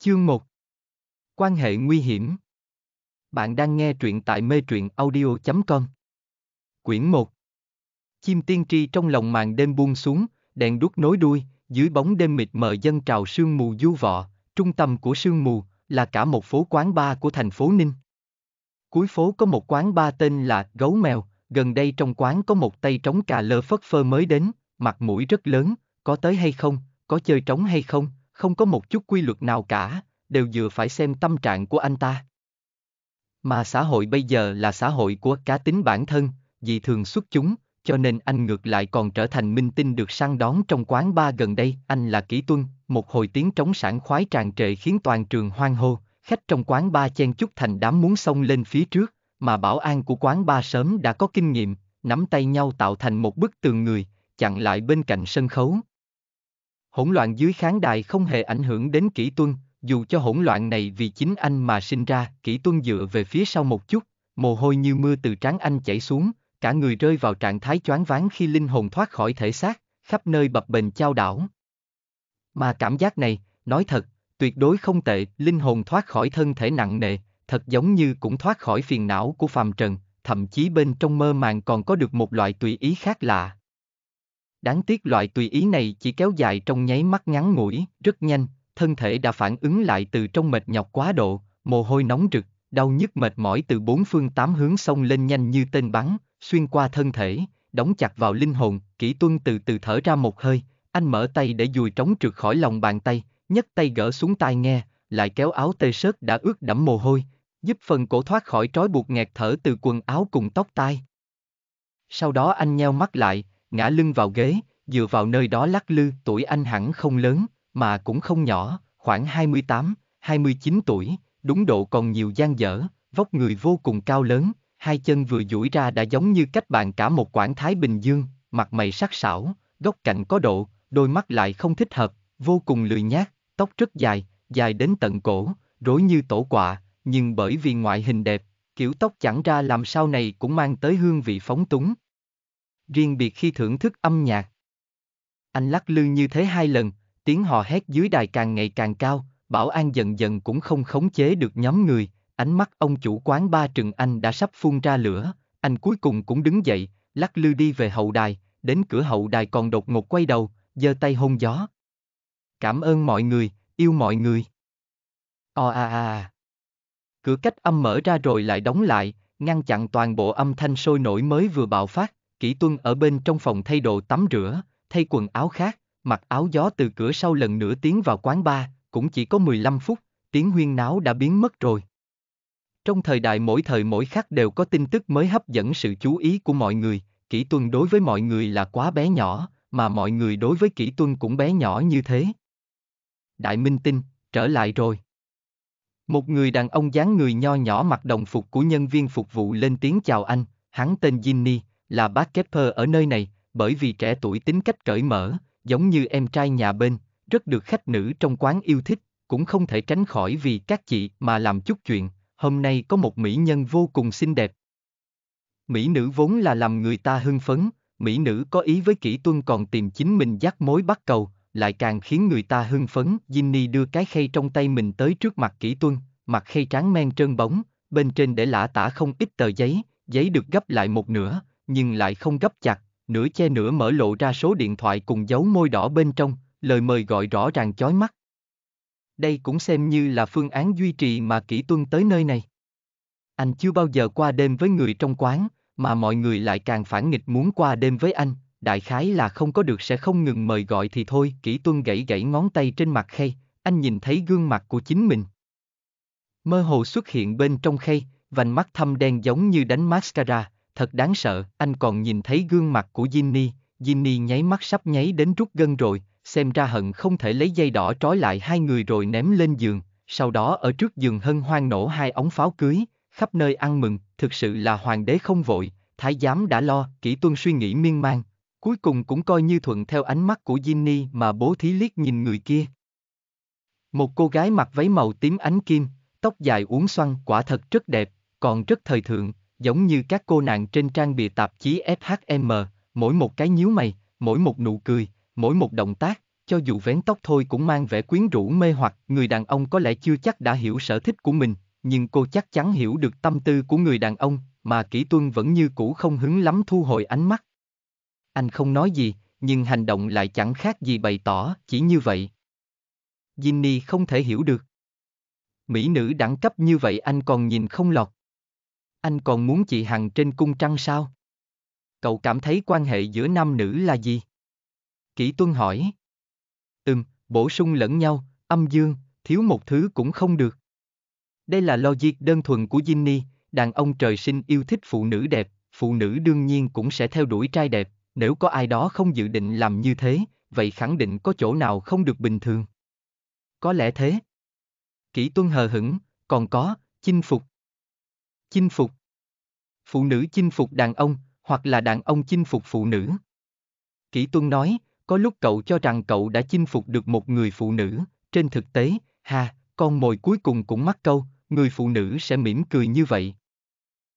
Chương 1 Quan hệ nguy hiểm Bạn đang nghe truyện tại mê truyện audio.com Quyển 1 Chim tiên tri trong lòng màn đêm buông xuống, đèn đuốc nối đuôi, dưới bóng đêm mịt mờ dân trào sương mù du vọ, trung tâm của sương mù là cả một phố quán bar của thành phố Ninh. Cuối phố có một quán bar tên là Gấu Mèo, gần đây trong quán có một tay trống cà lơ phất phơ mới đến, mặt mũi rất lớn, có tới hay không, có chơi trống hay không, không có một chút quy luật nào cả, đều dựa phải xem tâm trạng của anh ta. Mà xã hội bây giờ là xã hội của cá tính bản thân, dị thường xuất chúng, cho nên anh ngược lại còn trở thành minh tinh được săn đón trong quán ba gần đây. Anh là Kỷ Tuân, một hồi tiếng trống sản khoái tràn trề khiến toàn trường hoang hô, khách trong quán ba chen chúc thành đám muốn xông lên phía trước, mà bảo an của quán ba sớm đã có kinh nghiệm, nắm tay nhau tạo thành một bức tường người, chặn lại bên cạnh sân khấu, hỗn loạn dưới khán đài không hề ảnh hưởng đến kỹ tuân, dù cho hỗn loạn này vì chính anh mà sinh ra, kỹ tuân dựa về phía sau một chút, mồ hôi như mưa từ trán anh chảy xuống, cả người rơi vào trạng thái choáng váng khi linh hồn thoát khỏi thể xác, khắp nơi bập bềnh chao đảo. Mà cảm giác này, nói thật, tuyệt đối không tệ, linh hồn thoát khỏi thân thể nặng nề, thật giống như cũng thoát khỏi phiền não của phàm trần, thậm chí bên trong mơ màng còn có được một loại tùy ý khác lạ. Đáng tiếc loại tùy ý này chỉ kéo dài trong nháy mắt ngắn ngủi, rất nhanh, thân thể đã phản ứng lại từ trong mệt nhọc quá độ, mồ hôi nóng rực, đau nhức mệt mỏi từ bốn phương tám hướng xông lên nhanh như tên bắn, xuyên qua thân thể, đóng chặt vào linh hồn, kỹ tuân từ từ thở ra một hơi, anh mở tay để dùi trống trượt khỏi lòng bàn tay, nhấc tay gỡ xuống tai nghe, lại kéo áo tê sớt đã ướt đẫm mồ hôi, giúp phần cổ thoát khỏi trói buộc nghẹt thở từ quần áo cùng tóc tai. Sau đó anh nheo mắt lại, ngã lưng vào ghế, dựa vào nơi đó lắc lư, tuổi anh hẳn không lớn, mà cũng không nhỏ, khoảng 28, 29 tuổi, đúng độ còn nhiều gian dở, vóc người vô cùng cao lớn, hai chân vừa duỗi ra đã giống như cách bàn cả một quảng Thái Bình Dương, mặt mày sắc sảo, góc cạnh có độ, đôi mắt lại không thích hợp, vô cùng lười nhác, tóc rất dài, dài đến tận cổ, rối như tổ quạ, nhưng bởi vì ngoại hình đẹp, kiểu tóc chẳng ra làm sao này cũng mang tới hương vị phóng túng riêng biệt khi thưởng thức âm nhạc. Anh lắc lư như thế hai lần, tiếng hò hét dưới đài càng ngày càng cao, bảo an dần dần cũng không khống chế được nhóm người, ánh mắt ông chủ quán ba trừng anh đã sắp phun ra lửa, anh cuối cùng cũng đứng dậy, lắc lư đi về hậu đài, đến cửa hậu đài còn đột ngột quay đầu, giơ tay hôn gió. Cảm ơn mọi người, yêu mọi người. Ồ à à Cửa cách âm mở ra rồi lại đóng lại, ngăn chặn toàn bộ âm thanh sôi nổi mới vừa bạo phát. Kỷ Tuân ở bên trong phòng thay đồ tắm rửa, thay quần áo khác, mặc áo gió từ cửa sau lần nữa tiến vào quán bar, cũng chỉ có 15 phút, tiếng huyên náo đã biến mất rồi. Trong thời đại mỗi thời mỗi khắc đều có tin tức mới hấp dẫn sự chú ý của mọi người, Kỷ Tuân đối với mọi người là quá bé nhỏ, mà mọi người đối với Kỷ Tuân cũng bé nhỏ như thế. Đại Minh Tinh, trở lại rồi. Một người đàn ông dáng người nho nhỏ mặc đồng phục của nhân viên phục vụ lên tiếng chào anh, hắn tên Ginny, là bác Kepper ở nơi này, bởi vì trẻ tuổi tính cách cởi mở, giống như em trai nhà bên, rất được khách nữ trong quán yêu thích, cũng không thể tránh khỏi vì các chị mà làm chút chuyện, hôm nay có một mỹ nhân vô cùng xinh đẹp. Mỹ nữ vốn là làm người ta hưng phấn, mỹ nữ có ý với kỹ tuân còn tìm chính mình dắt mối bắt cầu, lại càng khiến người ta hưng phấn. Ginny đưa cái khay trong tay mình tới trước mặt kỹ tuân, mặt khay tráng men trơn bóng, bên trên để lã tả không ít tờ giấy, giấy được gấp lại một nửa, nhưng lại không gấp chặt, nửa che nửa mở lộ ra số điện thoại cùng dấu môi đỏ bên trong, lời mời gọi rõ ràng chói mắt. Đây cũng xem như là phương án duy trì mà kỹ tuân tới nơi này. Anh chưa bao giờ qua đêm với người trong quán, mà mọi người lại càng phản nghịch muốn qua đêm với anh, đại khái là không có được sẽ không ngừng mời gọi thì thôi. Kỹ tuân gãy gãy ngón tay trên mặt khay, anh nhìn thấy gương mặt của chính mình. Mơ hồ xuất hiện bên trong khay, vành mắt thâm đen giống như đánh mascara, thật đáng sợ, anh còn nhìn thấy gương mặt của Ginny, Ginny nháy mắt sắp nháy đến rút gân rồi, xem ra hận không thể lấy dây đỏ trói lại hai người rồi ném lên giường, sau đó ở trước giường hân hoang nổ hai ống pháo cưới, khắp nơi ăn mừng, thực sự là hoàng đế không vội, thái giám đã lo, kỹ tuân suy nghĩ miên man. Cuối cùng cũng coi như thuận theo ánh mắt của Ginny mà bố thí liếc nhìn người kia. Một cô gái mặc váy màu tím ánh kim, tóc dài uốn xoăn quả thật rất đẹp, còn rất thời thượng, giống như các cô nàng trên trang bìa tạp chí FHM, mỗi một cái nhíu mày, mỗi một nụ cười, mỗi một động tác, cho dù vén tóc thôi cũng mang vẻ quyến rũ mê hoặc, người đàn ông có lẽ chưa chắc đã hiểu sở thích của mình, nhưng cô chắc chắn hiểu được tâm tư của người đàn ông, mà Kỷ Tuân vẫn như cũ không hứng lắm thu hồi ánh mắt. Anh không nói gì, nhưng hành động lại chẳng khác gì bày tỏ, chỉ như vậy. Ginny không thể hiểu được. Mỹ nữ đẳng cấp như vậy anh còn nhìn không lọt. Anh còn muốn chị Hằng trên cung trăng sao? Cậu cảm thấy quan hệ giữa nam nữ là gì? Kỷ Tuân hỏi. Ừm, bổ sung lẫn nhau, âm dương, thiếu một thứ cũng không được. Đây là logic đơn thuần của Ginny, đàn ông trời sinh yêu thích phụ nữ đẹp, phụ nữ đương nhiên cũng sẽ theo đuổi trai đẹp, nếu có ai đó không dự định làm như thế, vậy khẳng định có chỗ nào không được bình thường. Có lẽ thế. Kỷ Tuân hờ hững, còn có, chinh phục, Chinh phục. Phụ nữ chinh phục đàn ông, hoặc là đàn ông chinh phục phụ nữ. Kỷ Tuân nói, có lúc cậu cho rằng cậu đã chinh phục được một người phụ nữ, trên thực tế, ha, con mồi cuối cùng cũng mắc câu, người phụ nữ sẽ mỉm cười như vậy.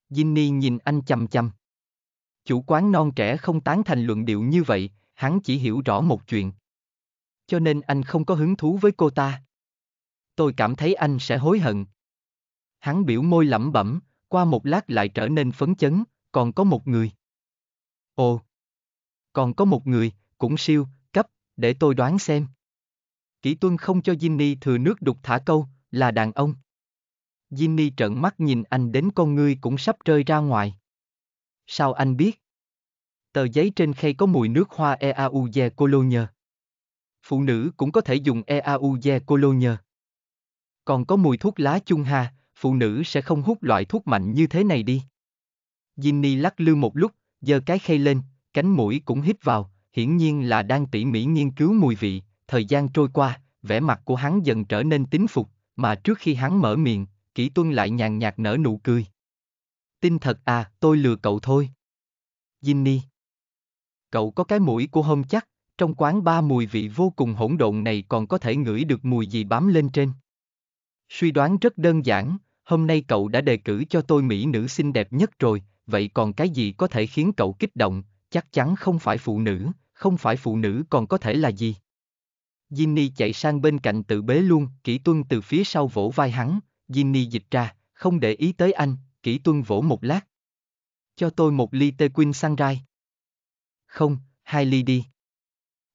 Ginny nhìn anh chăm chăm. Chủ quán non trẻ không tán thành luận điệu như vậy, hắn chỉ hiểu rõ một chuyện. Cho nên anh không có hứng thú với cô ta. Tôi cảm thấy anh sẽ hối hận. Hắn biểu môi lẩm bẩm, qua một lát lại trở nên phấn chấn, còn có một người. Ồ, còn có một người, cũng siêu, cấp, để tôi đoán xem. Kỷ tuân không cho Ginny thừa nước đục thả câu, là đàn ông. Ginny trợn mắt nhìn anh đến con ngươi cũng sắp rơi ra ngoài. Sao anh biết? Tờ giấy trên khay có mùi nước hoa Eauze Cologne. Phụ nữ cũng có thể dùng Eauze Cologne. Còn có mùi thuốc lá chung hà, phụ nữ sẽ không hút loại thuốc mạnh như thế này đi. Ginny lắc lư một lúc, giơ cái khay lên, cánh mũi cũng hít vào, hiển nhiên là đang tỉ mỉ nghiên cứu mùi vị, thời gian trôi qua, vẻ mặt của hắn dần trở nên tín phục, mà trước khi hắn mở miệng, Kỷ tuân lại nhàn nhạt nở nụ cười. Tin thật à, tôi lừa cậu thôi. Ginny. Cậu có cái mũi của hôm chắc, trong quán ba mùi vị vô cùng hỗn độn này còn có thể ngửi được mùi gì bám lên trên. Suy đoán rất đơn giản, hôm nay cậu đã đề cử cho tôi mỹ nữ xinh đẹp nhất rồi, vậy còn cái gì có thể khiến cậu kích động, chắc chắn không phải phụ nữ, không phải phụ nữ còn có thể là gì. Ginny chạy sang bên cạnh tự bế luôn, Kỷ tuân từ phía sau vỗ vai hắn, Ginny dịch ra, không để ý tới anh, Kỷ tuân vỗ một lát. Cho tôi một ly tê quyên sunrise. Không, hai ly đi.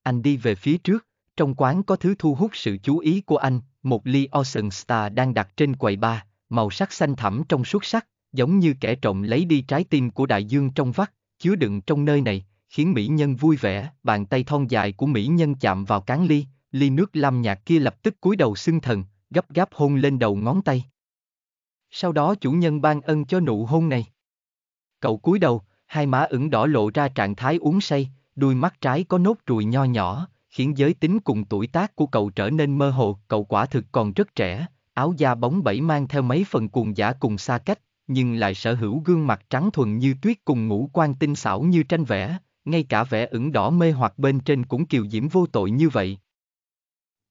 Anh đi về phía trước, trong quán có thứ thu hút sự chú ý của anh, một ly Ocean Star đang đặt trên quầy bar, màu sắc xanh thẳm trong suốt sắc, giống như kẻ trộm lấy đi trái tim của đại dương trong vắt, chứa đựng trong nơi này, khiến mỹ nhân vui vẻ, bàn tay thon dài của mỹ nhân chạm vào cán ly, ly nước lam nhạt kia lập tức cúi đầu xưng thần, gấp gáp hôn lên đầu ngón tay. Sau đó chủ nhân ban ân cho nụ hôn này. Cậu cúi đầu, hai má ửng đỏ lộ ra trạng thái uống say, đuôi mắt trái có nốt ruồi nho nhỏ, khiến giới tính cùng tuổi tác của cậu trở nên mơ hồ, cậu quả thực còn rất trẻ, áo da bóng bẩy mang theo mấy phần cuồng giả cùng xa cách, nhưng lại sở hữu gương mặt trắng thuần như tuyết cùng ngũ quan tinh xảo như tranh vẽ, ngay cả vẻ ửng đỏ mê hoặc bên trên cũng kiều diễm vô tội như vậy.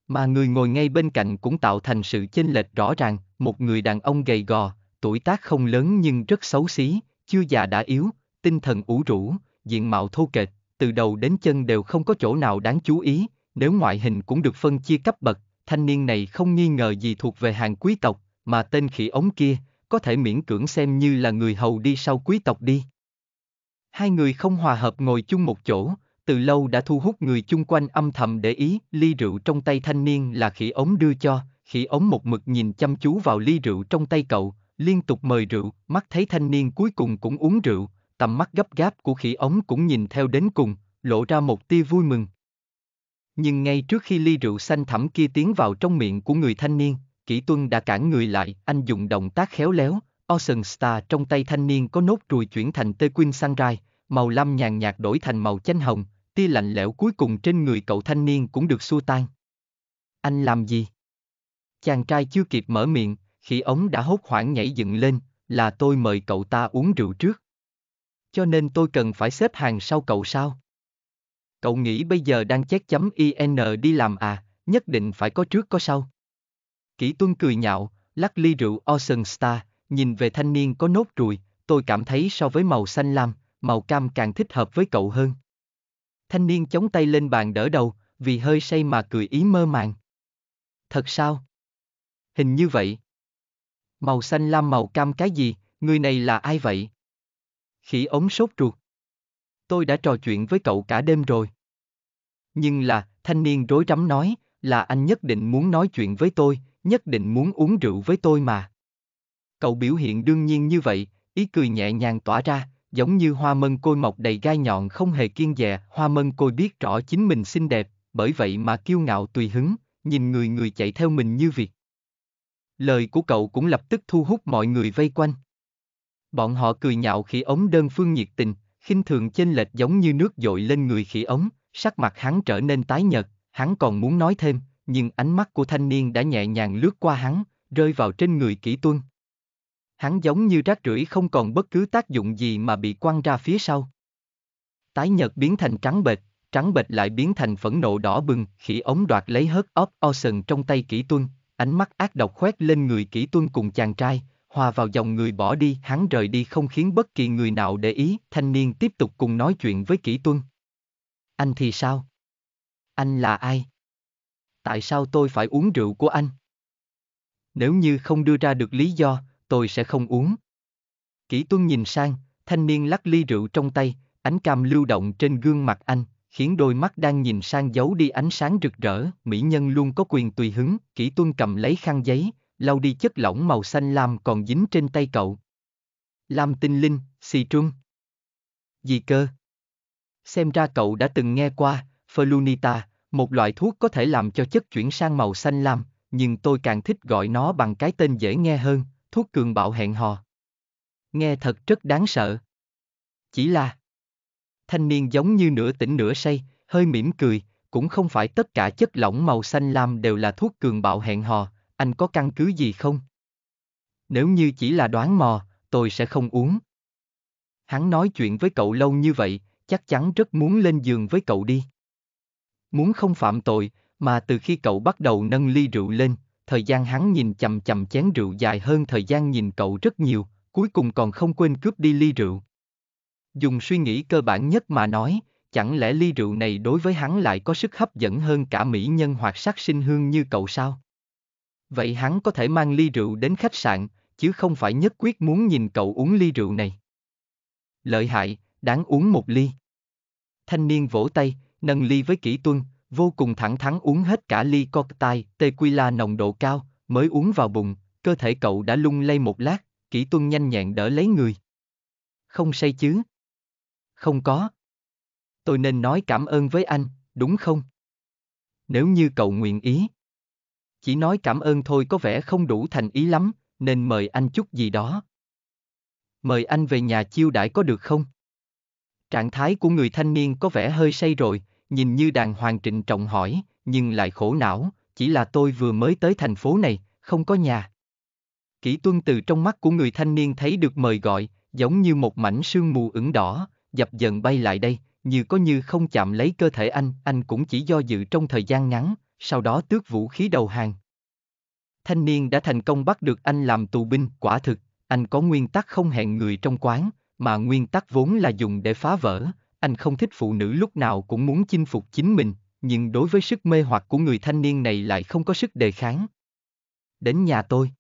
Mà người ngồi ngay bên cạnh cũng tạo thành sự chênh lệch rõ ràng, một người đàn ông gầy gò, tuổi tác không lớn nhưng rất xấu xí, chưa già đã yếu, tinh thần ủ rũ, diện mạo thô kệch, từ đầu đến chân đều không có chỗ nào đáng chú ý, nếu ngoại hình cũng được phân chia cấp bậc, thanh niên này không nghi ngờ gì thuộc về hàng quý tộc, mà tên khỉ ống kia, có thể miễn cưỡng xem như là người hầu đi sau quý tộc đi. Hai người không hòa hợp ngồi chung một chỗ, từ lâu đã thu hút người chung quanh âm thầm để ý ly rượu trong tay thanh niên là khỉ ống đưa cho, khỉ ống một mực nhìn chăm chú vào ly rượu trong tay cậu, liên tục mời rượu, mắt thấy thanh niên cuối cùng cũng uống rượu, tầm mắt gấp gáp của khỉ ống cũng nhìn theo đến cùng, lộ ra một tia vui mừng, nhưng ngay trước khi ly rượu xanh thẳm kia tiến vào trong miệng của người thanh niên, Kỷ Tuân đã cản người lại, anh dùng động tác khéo léo, Ocean Star trong tay thanh niên có nốt ruồi chuyển thành tê quyên sunrise, màu lam nhàn nhạt đổi thành màu chanh hồng, tia lạnh lẽo cuối cùng trên người cậu thanh niên cũng được xua tan. Anh làm gì? Chàng trai chưa kịp mở miệng, khi ống đã hốt hoảng nhảy dựng lên, là tôi mời cậu ta uống rượu trước. Cho nên tôi cần phải xếp hàng sau cậu sao? Cậu nghĩ bây giờ đang chét chấm IN đi làm à, nhất định phải có trước có sau. Kỷ tuân cười nhạo, lắc ly rượu Ocean Star, nhìn về thanh niên có nốt ruồi, tôi cảm thấy so với màu xanh lam, màu cam càng thích hợp với cậu hơn. Thanh niên chống tay lên bàn đỡ đầu, vì hơi say mà cười ý mơ màng. Thật sao? Hình như vậy. Màu xanh lam màu cam cái gì, người này là ai vậy? Khỉ ống sốt ruột. Tôi đã trò chuyện với cậu cả đêm rồi. Nhưng là, thanh niên rối rắm nói, là anh nhất định muốn nói chuyện với tôi, nhất định muốn uống rượu với tôi mà. Cậu biểu hiện đương nhiên như vậy, ý cười nhẹ nhàng tỏa ra, giống như hoa mân côi mọc đầy gai nhọn không hề kiên dè, hoa mân côi biết rõ chính mình xinh đẹp, bởi vậy mà kiêu ngạo tùy hứng, nhìn người người chạy theo mình như việc. Lời của cậu cũng lập tức thu hút mọi người vây quanh. Bọn họ cười nhạo khi ống đơn phương nhiệt tình, khinh thường chênh lệch giống như nước dội lên người khỉ ống, Sắc mặt hắn trở nên tái nhợt, hắn còn muốn nói thêm, nhưng ánh mắt của thanh niên đã nhẹ nhàng lướt qua hắn, rơi vào trên người kỹ tuân. Hắn giống như rác rưởi không còn bất cứ tác dụng gì mà bị quăng ra phía sau. Tái nhợt biến thành trắng bệch, trắng bệch lại biến thành phẫn nộ đỏ bừng, khỉ ống đoạt lấy hớt óp Orson trong tay kỹ tuân, ánh mắt ác độc khoét lên người kỹ tuân cùng chàng trai, hòa vào dòng người bỏ đi, hắn rời đi không khiến bất kỳ người nào để ý, thanh niên tiếp tục cùng nói chuyện với kỹ tuân. Anh thì sao? Anh là ai? Tại sao tôi phải uống rượu của anh? Nếu như không đưa ra được lý do, tôi sẽ không uống. Kỷ tuân nhìn sang, thanh niên lắc ly rượu trong tay, ánh cam lưu động trên gương mặt anh, khiến đôi mắt đang nhìn sang giấu đi ánh sáng rực rỡ, mỹ nhân luôn có quyền tùy hứng, kỹ tuân cầm lấy khăn giấy, lau đi chất lỏng màu xanh lam còn dính trên tay cậu. Lam tinh linh, xì trung. Gì cơ? Xem ra cậu đã từng nghe qua, Felunita, một loại thuốc có thể làm cho chất chuyển sang màu xanh lam, nhưng tôi càng thích gọi nó bằng cái tên dễ nghe hơn, thuốc cường bạo hẹn hò. Nghe thật rất đáng sợ. Chỉ là thanh niên giống như nửa tỉnh nửa say, hơi mỉm cười, cũng không phải tất cả chất lỏng màu xanh lam đều là thuốc cường bạo hẹn hò, anh có căn cứ gì không? Nếu như chỉ là đoán mò, tôi sẽ không uống. Hắn nói chuyện với cậu lâu như vậy, chắc chắn rất muốn lên giường với cậu đi. Muốn không phạm tội, mà từ khi cậu bắt đầu nâng ly rượu lên, thời gian hắn nhìn chầm chầm chén rượu dài hơn thời gian nhìn cậu rất nhiều, cuối cùng còn không quên cướp đi ly rượu. Dùng suy nghĩ cơ bản nhất mà nói, chẳng lẽ ly rượu này đối với hắn lại có sức hấp dẫn hơn cả mỹ nhân hoặc sắc sinh hương như cậu sao? Vậy hắn có thể mang ly rượu đến khách sạn, chứ không phải nhất quyết muốn nhìn cậu uống ly rượu này. Lợi hại, đáng uống một ly. Thanh niên vỗ tay, nâng ly với kỹ tuân, vô cùng thẳng thắn uống hết cả ly cocktail tequila nồng độ cao, mới uống vào bụng, cơ thể cậu đã lung lay một lát, kỹ tuân nhanh nhẹn đỡ lấy người. Không say chứ? Không có. Tôi nên nói cảm ơn với anh, đúng không? Nếu như cậu nguyện ý. Chỉ nói cảm ơn thôi có vẻ không đủ thành ý lắm, nên mời anh chút gì đó. Mời anh về nhà chiêu đãi có được không? Trạng thái của người thanh niên có vẻ hơi say rồi, nhìn như đàng hoàng trịnh trọng hỏi, nhưng lại khổ não, chỉ là tôi vừa mới tới thành phố này, không có nhà. Kỷ tuân từ trong mắt của người thanh niên thấy được mời gọi, giống như một mảnh sương mù ửng đỏ, dập dần bay lại đây, như có như không chạm lấy cơ thể anh, anh cũng chỉ do dự trong thời gian ngắn, sau đó tước vũ khí đầu hàng. Thanh niên đã thành công bắt được anh làm tù binh, quả thực, anh có nguyên tắc không hẹn người trong quán, mà nguyên tắc vốn là dùng để phá vỡ, anh không thích phụ nữ lúc nào cũng muốn chinh phục chính mình, nhưng đối với sức mê hoặc của người thanh niên này lại không có sức đề kháng. Đến nhà tôi.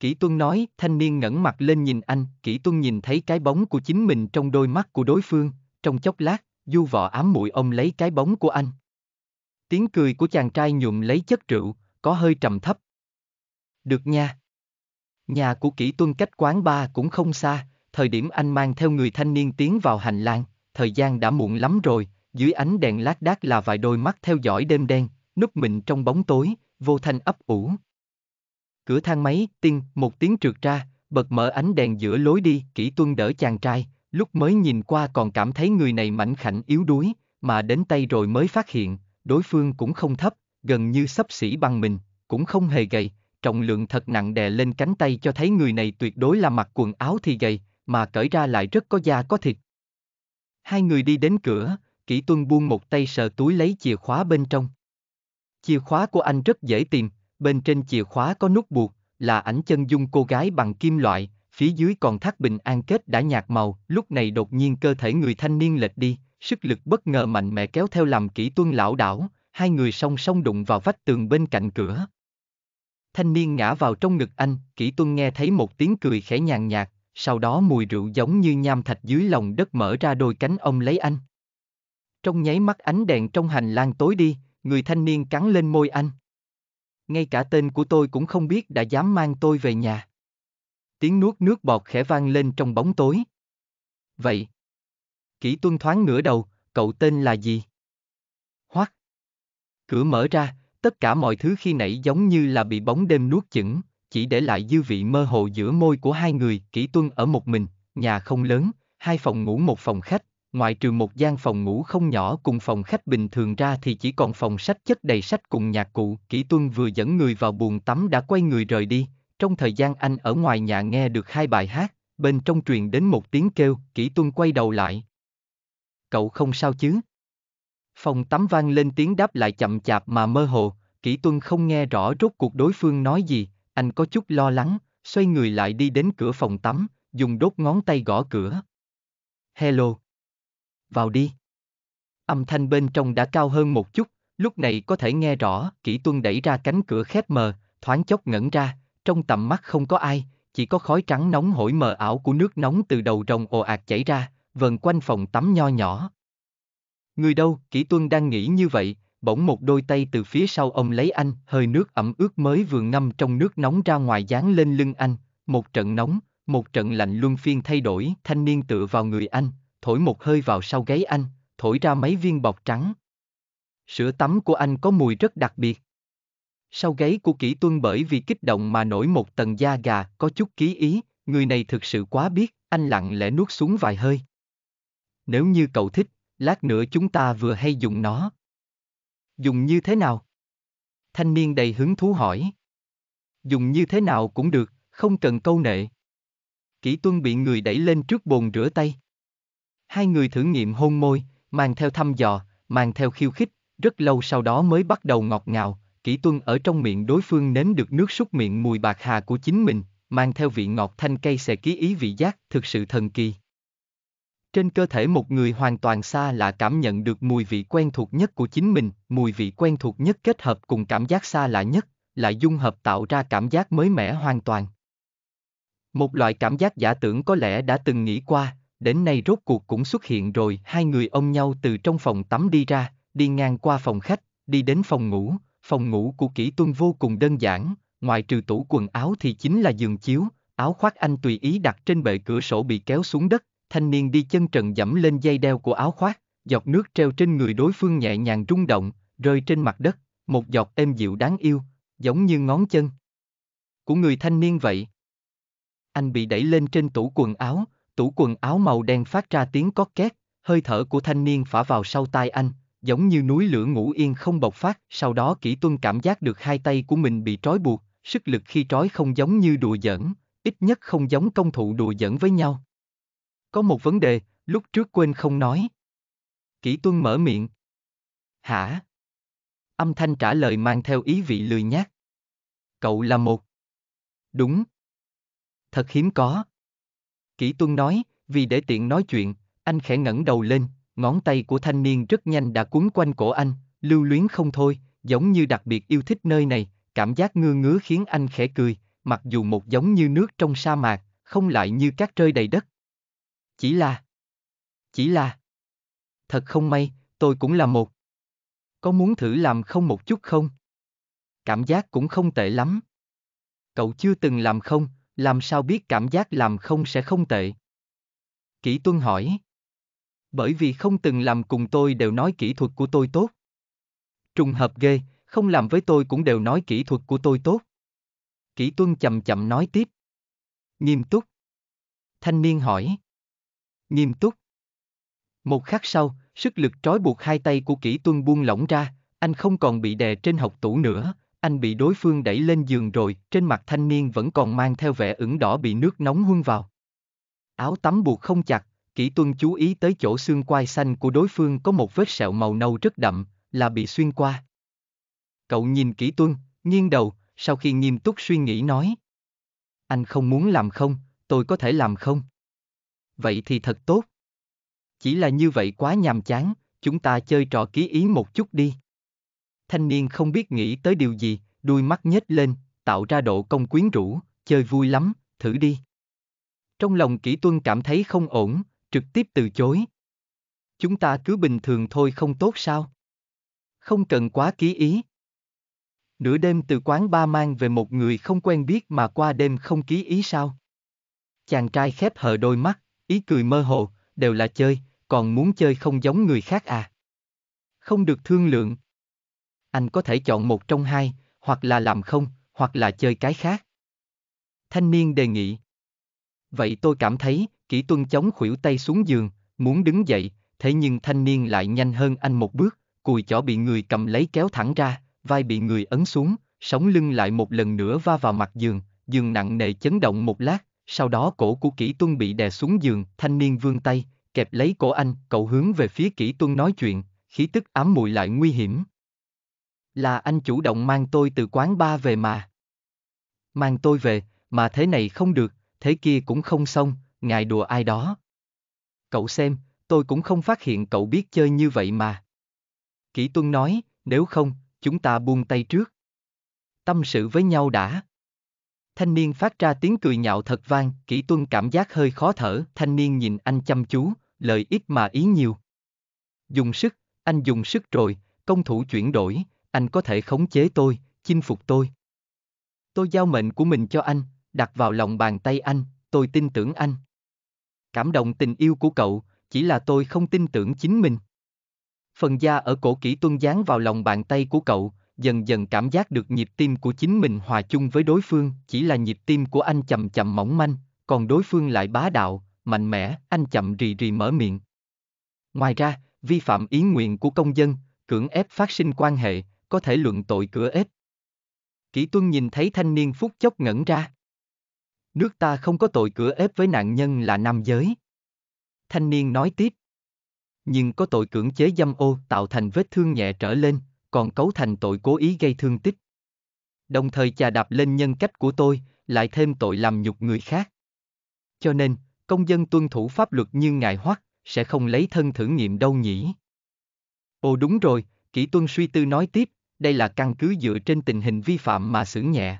Kỷ Tuân nói, thanh niên ngẩng mặt lên nhìn anh, Kỷ Tuân nhìn thấy cái bóng của chính mình trong đôi mắt của đối phương, trong chốc lát, du vọ ám mũi ông lấy cái bóng của anh. Tiếng cười của chàng trai nhuộm lấy chất rượu, có hơi trầm thấp. Được nha. Nhà của Kỷ Tuân cách quán ba cũng không xa, thời điểm anh mang theo người thanh niên tiến vào hành lang, thời gian đã muộn lắm rồi, dưới ánh đèn lác đác là vài đôi mắt theo dõi đêm đen, núp mình trong bóng tối, vô thanh ấp ủ. Cửa thang máy, tiên, một tiếng trượt ra, bật mở ánh đèn giữa lối đi, kỹ tuân đỡ chàng trai, lúc mới nhìn qua còn cảm thấy người này mảnh khảnh yếu đuối, mà đến tay rồi mới phát hiện, đối phương cũng không thấp, gần như sấp xỉ bằng mình, cũng không hề gầy, trọng lượng thật nặng đè lên cánh tay cho thấy người này tuyệt đối là mặc quần áo thì gầy, mà cởi ra lại rất có da có thịt. Hai người đi đến cửa, Kỷ Tuân buông một tay sờ túi lấy chìa khóa bên trong. Chìa khóa của anh rất dễ tìm, bên trên chìa khóa có nút buộc, là ảnh chân dung cô gái bằng kim loại, phía dưới còn thác bình an kết đã nhạt màu, lúc này đột nhiên cơ thể người thanh niên lệch đi, sức lực bất ngờ mạnh mẽ kéo theo làm Kỷ Tuân lão đảo, hai người song song đụng vào vách tường bên cạnh cửa. Thanh niên ngã vào trong ngực anh, Kỷ Tuân nghe thấy một tiếng cười khẽ nhàn nhạt, sau đó mùi rượu giống như nham thạch dưới lòng đất mở ra đôi cánh ông lấy anh. Trong nháy mắt ánh đèn trong hành lang tối đi, người thanh niên cắn lên môi anh. Ngay cả tên của tôi cũng không biết đã dám mang tôi về nhà. Tiếng nuốt nước bọt khẽ vang lên trong bóng tối. Vậy. Kỷ tuân thoáng ngửa đầu, cậu tên là gì? Hoắc. Cửa mở ra, tất cả mọi thứ khi nãy giống như là bị bóng đêm nuốt chửng, chỉ để lại dư vị mơ hồ giữa môi của hai người, Kỷ Tuân ở một mình, nhà không lớn, hai phòng ngủ một phòng khách, ngoại trừ một gian phòng ngủ không nhỏ cùng phòng khách bình thường ra thì chỉ còn phòng sách chất đầy sách cùng nhạc cụ. Kỷ Tuân vừa dẫn người vào buồng tắm đã quay người rời đi, trong thời gian anh ở ngoài nhà nghe được hai bài hát, bên trong truyền đến một tiếng kêu, Kỷ Tuân quay đầu lại. Cậu không sao chứ? Phòng tắm vang lên tiếng đáp lại chậm chạp mà mơ hồ, Kỷ Tuân không nghe rõ rốt cuộc đối phương nói gì, anh có chút lo lắng, xoay người lại đi đến cửa phòng tắm, dùng đốt ngón tay gõ cửa. Hello. Vào đi. Âm thanh bên trong đã cao hơn một chút, lúc này có thể nghe rõ, Kỷ tuân đẩy ra cánh cửa khép mờ, thoáng chốc ngẩn ra, trong tầm mắt không có ai, chỉ có khói trắng nóng hổi mờ ảo của nước nóng từ đầu rồng ồ ạt chảy ra, vần quanh phòng tắm nho nhỏ. Người đâu, Kỷ tuân đang nghĩ như vậy, bỗng một đôi tay từ phía sau ông lấy anh, hơi nước ẩm ướt mới vừa ngâm trong nước nóng ra ngoài dán lên lưng anh, một trận nóng, một trận lạnh luân phiên thay đổi, thanh niên tựa vào người anh, thổi một hơi vào sau gáy anh, thổi ra mấy viên bọc trắng. Sữa tắm của anh có mùi rất đặc biệt. Sau gáy của kỹ tuân bởi vì kích động mà nổi một tầng da gà, có chút ký ý, người này thực sự quá biết, anh lặng lẽ nuốt xuống vài hơi. Nếu như cậu thích, lát nữa chúng ta vừa hay dùng nó. Dùng như thế nào? Thanh niên đầy hứng thú hỏi. Dùng như thế nào cũng được, không cần câu nệ. Kỷ tuân bị người đẩy lên trước bồn rửa tay. Hai người thử nghiệm hôn môi, mang theo thăm dò, mang theo khiêu khích, rất lâu sau đó mới bắt đầu ngọt ngào, kỷ tuân ở trong miệng đối phương nếm được nước súc miệng mùi bạc hà của chính mình, mang theo vị ngọt thanh cây xè ký ý vị giác, thực sự thần kỳ. Trên cơ thể một người hoàn toàn xa lạ cảm nhận được mùi vị quen thuộc nhất của chính mình, mùi vị quen thuộc nhất kết hợp cùng cảm giác xa lạ nhất, lại dung hợp tạo ra cảm giác mới mẻ hoàn toàn. Một loại cảm giác giả tưởng có lẽ đã từng nghĩ qua, đến nay rốt cuộc cũng xuất hiện rồi, hai người ôm nhau từ trong phòng tắm đi ra, đi ngang qua phòng khách, đi đến phòng ngủ, phòng ngủ của kỹ tuân vô cùng đơn giản, ngoài trừ tủ quần áo thì chính là giường chiếu, áo khoác anh tùy ý đặt trên bệ cửa sổ bị kéo xuống đất, thanh niên đi chân trần dẫm lên dây đeo của áo khoác, giọt nước treo trên người đối phương nhẹ nhàng rung động, rơi trên mặt đất, một giọt êm dịu đáng yêu, giống như ngón chân của người thanh niên vậy. Anh bị đẩy lên trên tủ quần áo, tủ quần áo màu đen phát ra tiếng cót két, hơi thở của thanh niên phả vào sau tai anh, giống như núi lửa ngủ yên không bộc phát, sau đó kỹ tuân cảm giác được hai tay của mình bị trói buộc, sức lực khi trói không giống như đùa giỡn, ít nhất không giống công thụ đùa giỡn với nhau. Có một vấn đề, lúc trước quên không nói. Kỷ tuân mở miệng. Hả? Âm thanh trả lời mang theo ý vị lười nhác. Cậu là một. Đúng. Thật hiếm có. Kỷ tuân nói, vì để tiện nói chuyện, anh khẽ ngẩng đầu lên, ngón tay của thanh niên rất nhanh đã cuốn quanh cổ anh, lưu luyến không thôi, giống như đặc biệt yêu thích nơi này, cảm giác ngư ngứa khiến anh khẽ cười, mặc dù một giống như nước trong sa mạc, không lại như cát rơi đầy đất, chỉ là... Chỉ là... Thật không may, tôi cũng là một. Có muốn thử làm không một chút không? Cảm giác cũng không tệ lắm. Cậu chưa từng làm không, làm sao biết cảm giác làm không sẽ không tệ? Kỷ Tuân hỏi. Bởi vì không từng làm cùng tôi đều nói kỹ thuật của tôi tốt. Trùng hợp ghê, không làm với tôi cũng đều nói kỹ thuật của tôi tốt. Kỷ Tuân chậm chậm nói tiếp. Nghiêm túc. Thanh niên hỏi nghiêm túc. Một khắc sau, sức lực trói buộc hai tay của Kỷ tuân buông lỏng ra, anh không còn bị đè trên học tủ nữa, anh bị đối phương đẩy lên giường rồi, trên mặt thanh niên vẫn còn mang theo vẻ ửng đỏ bị nước nóng huân vào. Áo tắm buộc không chặt, Kỷ tuân chú ý tới chỗ xương quai xanh của đối phương có một vết sẹo màu nâu rất đậm, là bị xuyên qua. Cậu nhìn Kỷ tuân, nghiêng đầu, sau khi nghiêm túc suy nghĩ nói. Anh không muốn làm không, tôi có thể làm không? vậy thì thật tốt. Chỉ là như vậy quá nhàm chán, chúng ta chơi trò ký ý một chút đi. Thanh niên không biết nghĩ tới điều gì, đuôi mắt nhếch lên, tạo ra độ công quyến rũ, chơi vui lắm, thử đi. Trong lòng kỹ tuân cảm thấy không ổn, trực tiếp từ chối. Chúng ta cứ bình thường thôi không tốt sao? Không cần quá ký ý. Nửa đêm từ quán ba mang về một người không quen biết mà qua đêm không ký ý sao? Chàng trai khép hờ đôi mắt, ý cười mơ hồ, đều là chơi, còn muốn chơi không giống người khác à. Không được thương lượng. Anh có thể chọn một trong hai, hoặc là làm không, hoặc là chơi cái khác. Thanh niên đề nghị. Vậy tôi cảm thấy, kỹ tuân chống khuỷu tay xuống giường, muốn đứng dậy, thế nhưng thanh niên lại nhanh hơn anh một bước, cùi chỏ bị người cầm lấy kéo thẳng ra, vai bị người ấn xuống, sống lưng lại một lần nữa va vào mặt giường, giường nặng nề chấn động một lát, sau đó cổ của Kỷ tuân bị đè xuống giường, thanh niên vươn tay, kẹp lấy cổ anh, cậu hướng về phía Kỷ tuân nói chuyện, khí tức ám muội lại nguy hiểm. Là anh chủ động mang tôi từ quán ba về mà. Mang tôi về, mà thế này không được, thế kia cũng không xong, ngài đùa ai đó. Cậu xem, tôi cũng không phát hiện cậu biết chơi như vậy mà. Kỷ Tuân nói, nếu không, chúng ta buông tay trước. Tâm sự với nhau đã. Thanh niên phát ra tiếng cười nhạo thật vang, Kỷ tuân cảm giác hơi khó thở, thanh niên nhìn anh chăm chú, lời ít mà ý nhiều. Dùng sức, anh dùng sức rồi, công thủ chuyển đổi, anh có thể khống chế tôi, chinh phục tôi. Tôi giao mệnh của mình cho anh, đặt vào lòng bàn tay anh, tôi tin tưởng anh. Cảm động tình yêu của cậu, chỉ là tôi không tin tưởng chính mình. Phần da ở cổ Kỷ tuân dán vào lòng bàn tay của cậu, dần dần cảm giác được nhịp tim của chính mình hòa chung với đối phương, chỉ là nhịp tim của anh chậm chậm mỏng manh, còn đối phương lại bá đạo, mạnh mẽ, anh chậm rì rì mở miệng. Ngoài ra, vi phạm ý nguyện của công dân, cưỡng ép phát sinh quan hệ, có thể luận tội cửa ép. Kỷ Tuân nhìn thấy thanh niên phút chốc ngẩn ra. Nước ta không có tội cửa ép với nạn nhân là nam giới. Thanh niên nói tiếp. Nhưng có tội cưỡng chế dâm ô tạo thành vết thương nhẹ trở lên, còn cấu thành tội cố ý gây thương tích. Đồng thời chà đạp lên nhân cách của tôi, lại thêm tội làm nhục người khác. Cho nên, công dân tuân thủ pháp luật như ngài hoắc, sẽ không lấy thân thử nghiệm đâu nhỉ. Ồ đúng rồi, kỹ tuân suy tư nói tiếp, đây là căn cứ dựa trên tình hình vi phạm mà xử nhẹ.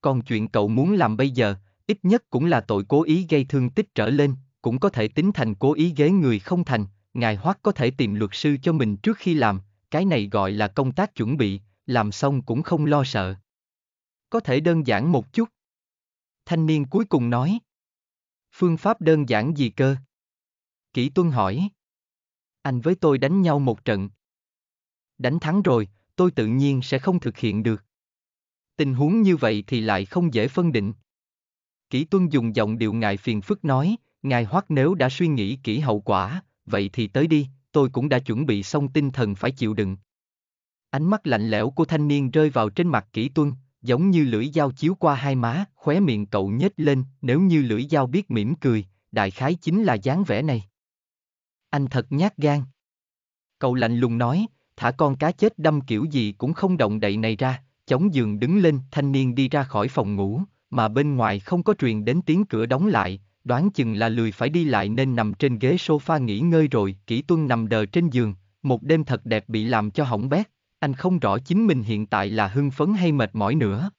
Còn chuyện cậu muốn làm bây giờ, ít nhất cũng là tội cố ý gây thương tích trở lên, cũng có thể tính thành cố ý ghế người không thành, ngài hoắc có thể tìm luật sư cho mình trước khi làm, cái này gọi là công tác chuẩn bị, làm xong cũng không lo sợ. Có thể đơn giản một chút. Thanh niên cuối cùng nói. Phương pháp đơn giản gì cơ? Kỷ tuân hỏi. Anh với tôi đánh nhau một trận. Đánh thắng rồi, tôi tự nhiên sẽ không thực hiện được. Tình huống như vậy thì lại không dễ phân định. Kỷ tuân dùng giọng điệu ngài phiền phức nói, ngài hoắc nếu đã suy nghĩ kỹ hậu quả, vậy thì tới đi, tôi cũng đã chuẩn bị xong tinh thần phải chịu đựng. Ánh mắt lạnh lẽo của thanh niên rơi vào trên mặt kỹ tuân, giống như lưỡi dao chiếu qua hai má, khóe miệng cậu nhếch lên, nếu như lưỡi dao biết mỉm cười, đại khái chính là dáng vẻ này. Anh thật nhát gan. Cậu lạnh lùng nói, thả con cá chết đâm kiểu gì cũng không động đậy này ra, chống giường đứng lên, thanh niên đi ra khỏi phòng ngủ, mà bên ngoài không có truyền đến tiếng cửa đóng lại, đoán chừng là lười phải đi lại nên nằm trên ghế sofa nghỉ ngơi rồi, Kỷ tuân nằm đờ trên giường, một đêm thật đẹp bị làm cho hỏng bét, anh không rõ chính mình hiện tại là hưng phấn hay mệt mỏi nữa.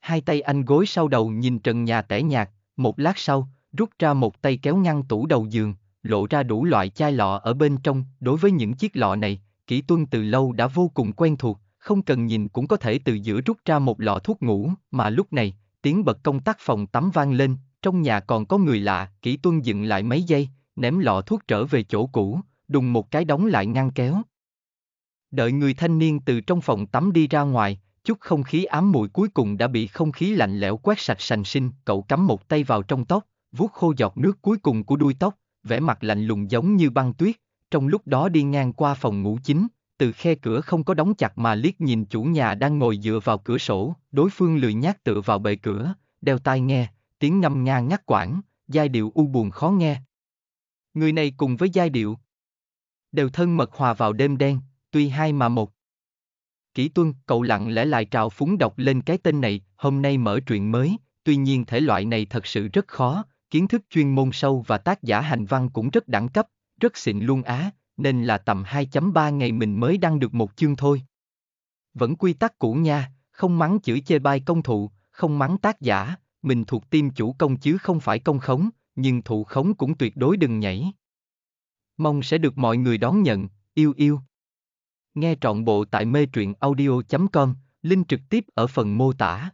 Hai tay anh gối sau đầu nhìn trần nhà tẻ nhạt, một lát sau, rút ra một tay kéo ngăn tủ đầu giường, lộ ra đủ loại chai lọ ở bên trong, đối với những chiếc lọ này, Kỷ tuân từ lâu đã vô cùng quen thuộc, không cần nhìn cũng có thể từ giữa rút ra một lọ thuốc ngủ, mà lúc này, tiếng bật công tắc phòng tắm vang lên, trong nhà còn có người lạ, kỹ tuân dựng lại mấy giây, ném lọ thuốc trở về chỗ cũ, đùng một cái đóng lại ngăn kéo. Đợi người thanh niên từ trong phòng tắm đi ra ngoài, chút không khí ám mùi cuối cùng đã bị không khí lạnh lẽo quét sạch sành sinh, cậu cắm một tay vào trong tóc, vuốt khô giọt nước cuối cùng của đuôi tóc, vẻ mặt lạnh lùng giống như băng tuyết, trong lúc đó đi ngang qua phòng ngủ chính, từ khe cửa không có đóng chặt mà liếc nhìn chủ nhà đang ngồi dựa vào cửa sổ, đối phương lười nhác tựa vào bệ cửa, đeo tai nghe, tiếng ngâm nga ngắt quãng, giai điệu u buồn khó nghe. Người này cùng với giai điệu đều thân mật hòa vào đêm đen, tuy hai mà một. Kỷ Tuân, cậu lặng lẽ lại trào phúng đọc lên cái tên này, hôm nay mở truyện mới, tuy nhiên thể loại này thật sự rất khó, kiến thức chuyên môn sâu và tác giả hành văn cũng rất đẳng cấp, rất xịn luôn á, nên là tầm 2.3 ngày mình mới đăng được một chương thôi. Vẫn quy tắc cũ nha, không mắng chửi chê bai công thụ, không mắng tác giả, mình thuộc tim chủ công chứ không phải công khống, nhưng thụ khống cũng tuyệt đối đừng nhảy. Mong sẽ được mọi người đón nhận, yêu yêu. Nghe trọn bộ tại mê truyện audio.com, link trực tiếp ở phần mô tả.